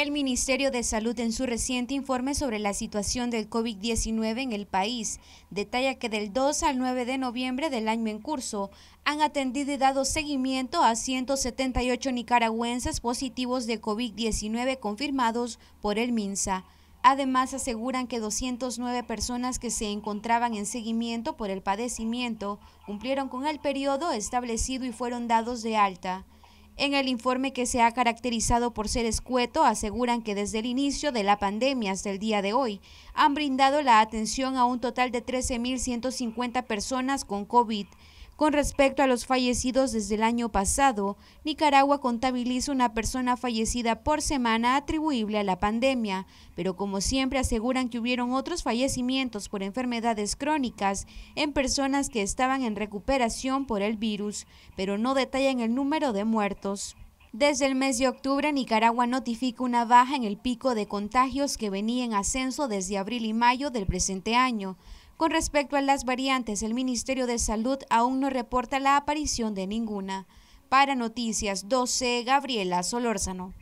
El Ministerio de Salud en su reciente informe sobre la situación del COVID-19 en el país detalla que del 2 al 9 de noviembre del año en curso han atendido y dado seguimiento a 178 nicaragüenses positivos de COVID-19 confirmados por el MINSA. Además, aseguran que 209 personas que se encontraban en seguimiento por el padecimiento cumplieron con el periodo establecido y fueron dados de alta. En el informe que se ha caracterizado por ser escueto, aseguran que desde el inicio de la pandemia hasta el día de hoy han brindado la atención a un total de 13.150 personas con COVID. Con respecto a los fallecidos desde el año pasado, Nicaragua contabiliza una persona fallecida por semana atribuible a la pandemia, pero como siempre aseguran que hubieron otros fallecimientos por enfermedades crónicas en personas que estaban en recuperación por el virus, pero no detallan el número de muertos. Desde el mes de octubre, Nicaragua notifica una baja en el pico de contagios que venía en ascenso desde abril y mayo del presente año, con respecto a las variantes, el Ministerio de Salud aún no reporta la aparición de ninguna. Para Noticias 12, Gabriela Solórzano.